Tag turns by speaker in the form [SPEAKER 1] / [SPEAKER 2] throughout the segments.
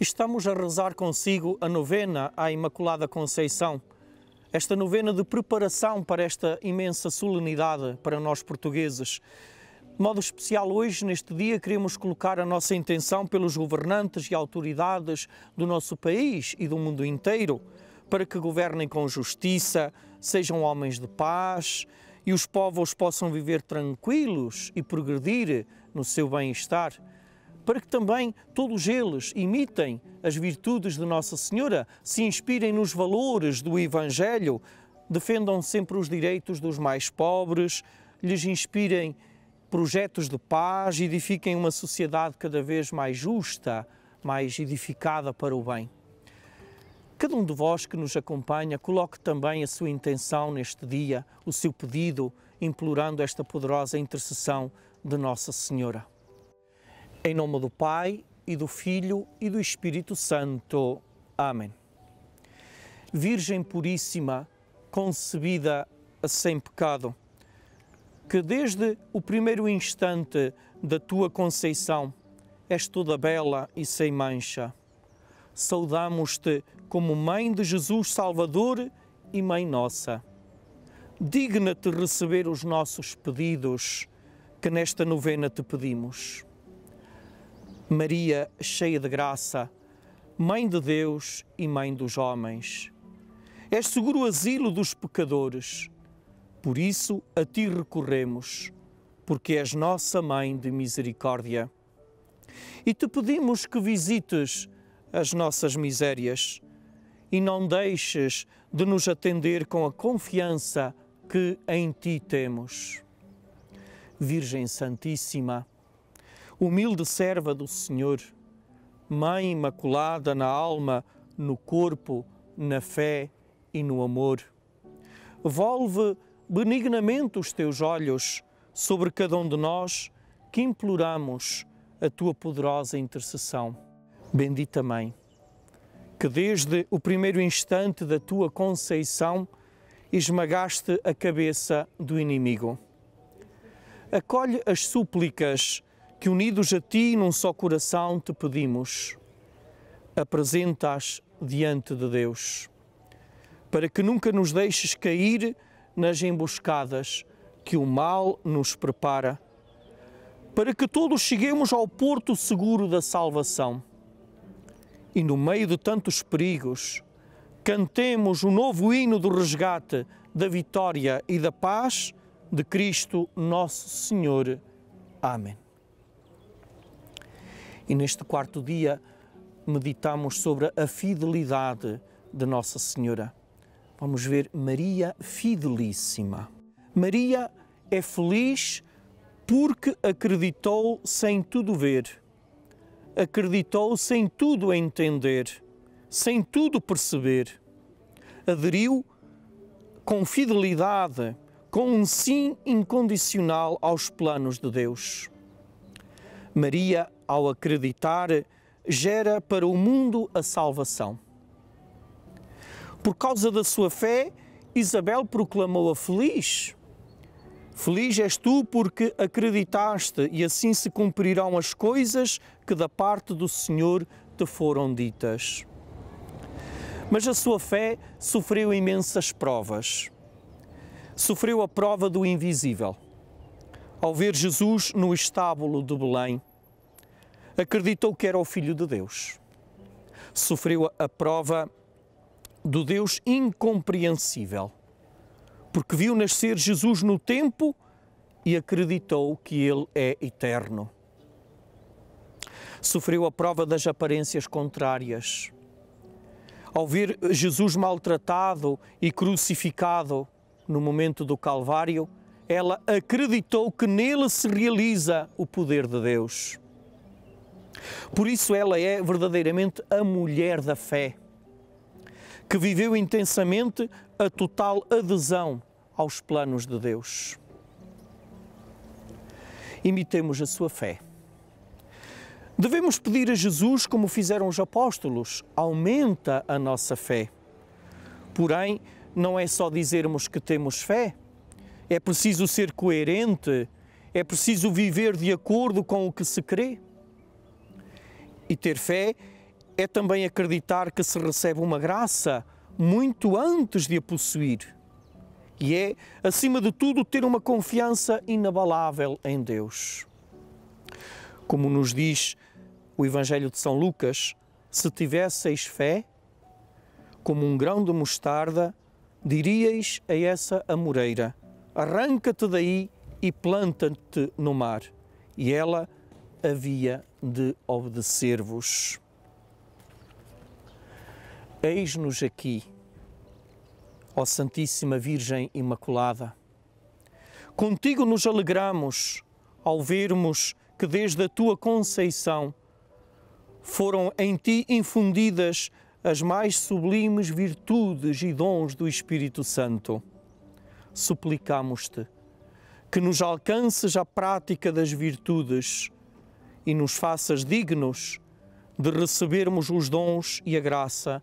[SPEAKER 1] Estamos a rezar consigo a novena à Imaculada Conceição, esta novena de preparação para esta imensa solenidade para nós portugueses. De modo especial, hoje, neste dia, queremos colocar a nossa intenção pelos governantes e autoridades do nosso país e do mundo inteiro, para que governem com justiça, sejam homens de paz e os povos possam viver tranquilos e progredir no seu bem-estar. Para que também todos eles imitem as virtudes de Nossa Senhora, se inspirem nos valores do Evangelho, defendam sempre os direitos dos mais pobres, lhes inspirem projetos de paz, edifiquem uma sociedade cada vez mais justa, mais edificada para o bem. Cada um de vós que nos acompanha, coloque também a sua intenção neste dia, o seu pedido, implorando esta poderosa intercessão de Nossa Senhora. Em nome do Pai e do Filho e do Espírito Santo. Amém. Virgem Puríssima, concebida sem pecado, que desde o primeiro instante da tua conceição és toda bela e sem mancha. Saudamos-te como Mãe de Jesus Salvador e Mãe Nossa. Digna-te receber os nossos pedidos que nesta novena te pedimos. Maria, cheia de graça, Mãe de Deus e Mãe dos homens, és seguro asilo dos pecadores por isso a ti recorremos, porque és nossa mãe de misericórdia. E te pedimos que visites as nossas misérias e não deixes de nos atender com a confiança que em ti temos. Virgem Santíssima, humilde serva do Senhor, Mãe Imaculada na alma, no corpo, na fé e no amor, volve benignamente os teus olhos sobre cada um de nós que imploramos a tua poderosa intercessão. Bendita Mãe, que desde o primeiro instante da tua conceição esmagaste a cabeça do inimigo. Acolhe as súplicas que, unidos a ti num só coração, te pedimos. Apresenta-as diante de Deus, para que nunca nos deixes cair nas emboscadas que o mal nos prepara, para que todos cheguemos ao porto seguro da salvação. E no meio de tantos perigos, cantemos o novo hino do resgate, da vitória e da paz de Cristo Nosso Senhor. Amém. E neste quarto dia meditamos sobre a fidelidade de Nossa Senhora. Vamos ver Maria Fidelíssima. Maria é feliz porque acreditou sem tudo ver, acreditou sem tudo entender, sem tudo perceber. Aderiu com fidelidade, com um sim incondicional aos planos de Deus. Maria, ao acreditar, gera para o mundo a salvação. Por causa da sua fé, Isabel proclamou-a feliz. Feliz és tu porque acreditaste, e assim se cumprirão as coisas que da parte do Senhor te foram ditas. Mas a sua fé sofreu imensas provas. Sofreu a prova do invisível. Ao ver Jesus no estábulo de Belém, acreditou que era o Filho de Deus. Sofreu a prova do Deus incompreensível, porque viu nascer Jesus no tempo e acreditou que Ele é eterno. Sofreu a prova das aparências contrárias. Ao ver Jesus maltratado e crucificado no momento do Calvário, ela acreditou que nele se realiza o poder de Deus. Por isso, ela é verdadeiramente a mulher da fé que viveu intensamente a total adesão aos planos de Deus. Imitemos a sua fé. Devemos pedir a Jesus, como fizeram os apóstolos, aumenta a nossa fé. Porém, não é só dizermos que temos fé, é preciso ser coerente, é preciso viver de acordo com o que se crê. E ter fé é também acreditar que se recebe uma graça muito antes de a possuir. E é, acima de tudo, ter uma confiança inabalável em Deus. Como nos diz o Evangelho de São Lucas, se tivesseis fé, como um grão de mostarda, diríeis a essa amoreira: arranca-te daí e planta-te no mar. E ela havia de obedecer-vos. Eis-nos aqui, ó Santíssima Virgem Imaculada. Contigo nos alegramos ao vermos que desde a tua conceição foram em ti infundidas as mais sublimes virtudes e dons do Espírito Santo. Suplicamos-te que nos alcances a prática das virtudes e nos faças dignos de recebermos os dons e a graça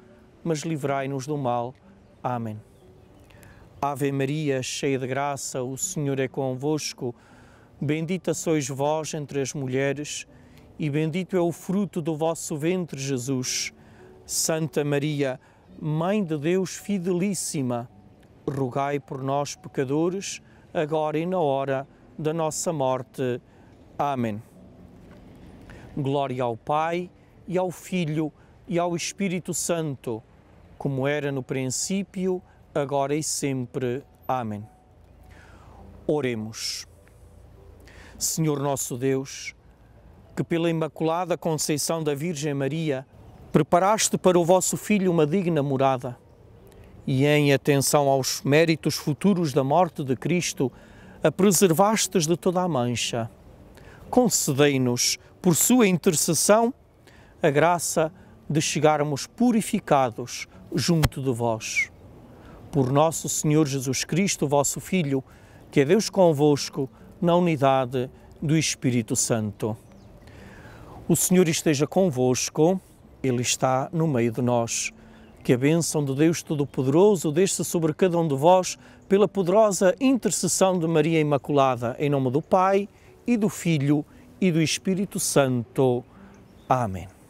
[SPEAKER 1] mas livrai-nos do mal. Amém. Ave Maria, cheia de graça, o Senhor é convosco. Bendita sois vós entre as mulheres, e bendito é o fruto do vosso ventre, Jesus. Santa Maria, Mãe de Deus fidelíssima, rogai por nós, pecadores, agora e na hora da nossa morte. Amém. Glória ao Pai, e ao Filho, e ao Espírito Santo como era no princípio, agora e sempre. Amém. Oremos. Senhor nosso Deus, que pela Imaculada Conceição da Virgem Maria preparaste para o vosso Filho uma digna morada, e em atenção aos méritos futuros da morte de Cristo, a preservastes de toda a mancha. Concedei-nos, por sua intercessão, a graça de chegarmos purificados junto de vós. Por nosso Senhor Jesus Cristo, vosso Filho, que é Deus convosco, na unidade do Espírito Santo. O Senhor esteja convosco, Ele está no meio de nós. Que a bênção de Deus Todo-Poderoso desça sobre cada um de vós, pela poderosa intercessão de Maria Imaculada, em nome do Pai, e do Filho, e do Espírito Santo. Amém.